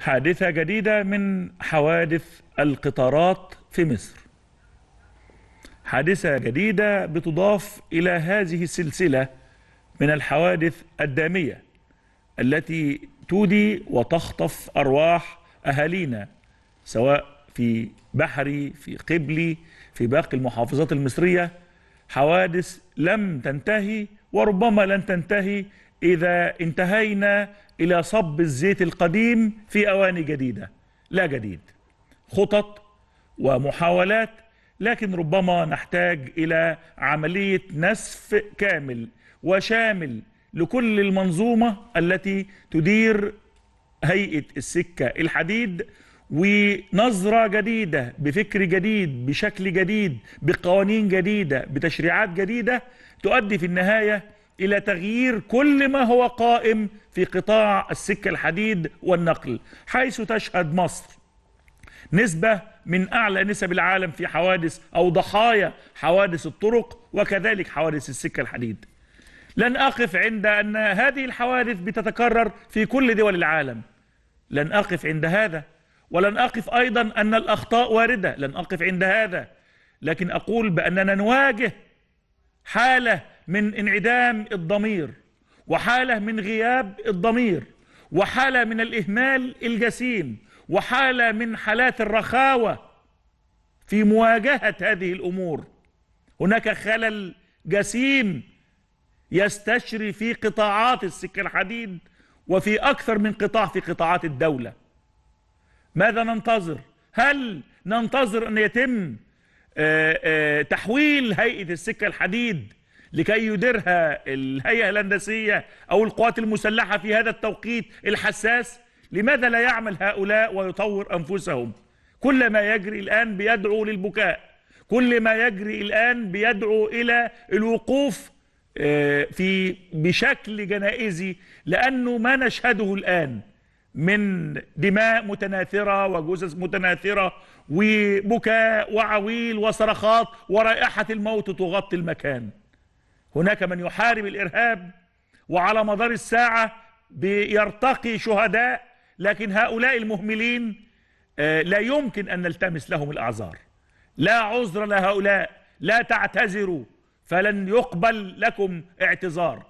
حادثة جديدة من حوادث القطارات في مصر حادثة جديدة بتضاف إلى هذه السلسلة من الحوادث الدامية التي تودي وتخطف أرواح أهالينا سواء في بحري في قبلي في باقي المحافظات المصرية حوادث لم تنتهي وربما لن تنتهي إذا انتهينا إلى صب الزيت القديم في أواني جديدة لا جديد خطط ومحاولات لكن ربما نحتاج إلى عملية نسف كامل وشامل لكل المنظومة التي تدير هيئة السكة الحديد ونظرة جديدة بفكر جديد بشكل جديد بقوانين جديدة بتشريعات جديدة تؤدي في النهاية إلى تغيير كل ما هو قائم في قطاع السكة الحديد والنقل حيث تشهد مصر نسبة من أعلى نسب العالم في حوادث أو ضحايا حوادث الطرق وكذلك حوادث السكة الحديد لن أقف عند أن هذه الحوادث بتتكرر في كل دول العالم لن أقف عند هذا ولن أقف أيضا أن الأخطاء واردة لن أقف عند هذا لكن أقول بأننا نواجه حالة من انعدام الضمير وحالة من غياب الضمير وحالة من الإهمال الجسيم وحالة من حالات الرخاوة في مواجهة هذه الأمور هناك خلل جسيم يستشري في قطاعات السك الحديد وفي أكثر من قطاع في قطاعات الدولة ماذا ننتظر؟ هل ننتظر أن يتم آه، آه، تحويل هيئة السكة الحديد لكي يديرها الهيئة الهندسية أو القوات المسلحة في هذا التوقيت الحساس لماذا لا يعمل هؤلاء ويطور أنفسهم كل ما يجري الآن بيدعو للبكاء كل ما يجري الآن بيدعو إلى الوقوف آه، في بشكل جنائزي لأنه ما نشهده الآن من دماء متناثرة وجثث متناثرة وبكاء وعويل وصرخات ورائحة الموت تغطي المكان هناك من يحارب الإرهاب وعلى مدار الساعة بيرتقي شهداء لكن هؤلاء المهملين آه، لا يمكن أن نلتمس لهم الأعذار لا عذر لهؤلاء لا تعتذروا فلن يقبل لكم اعتذار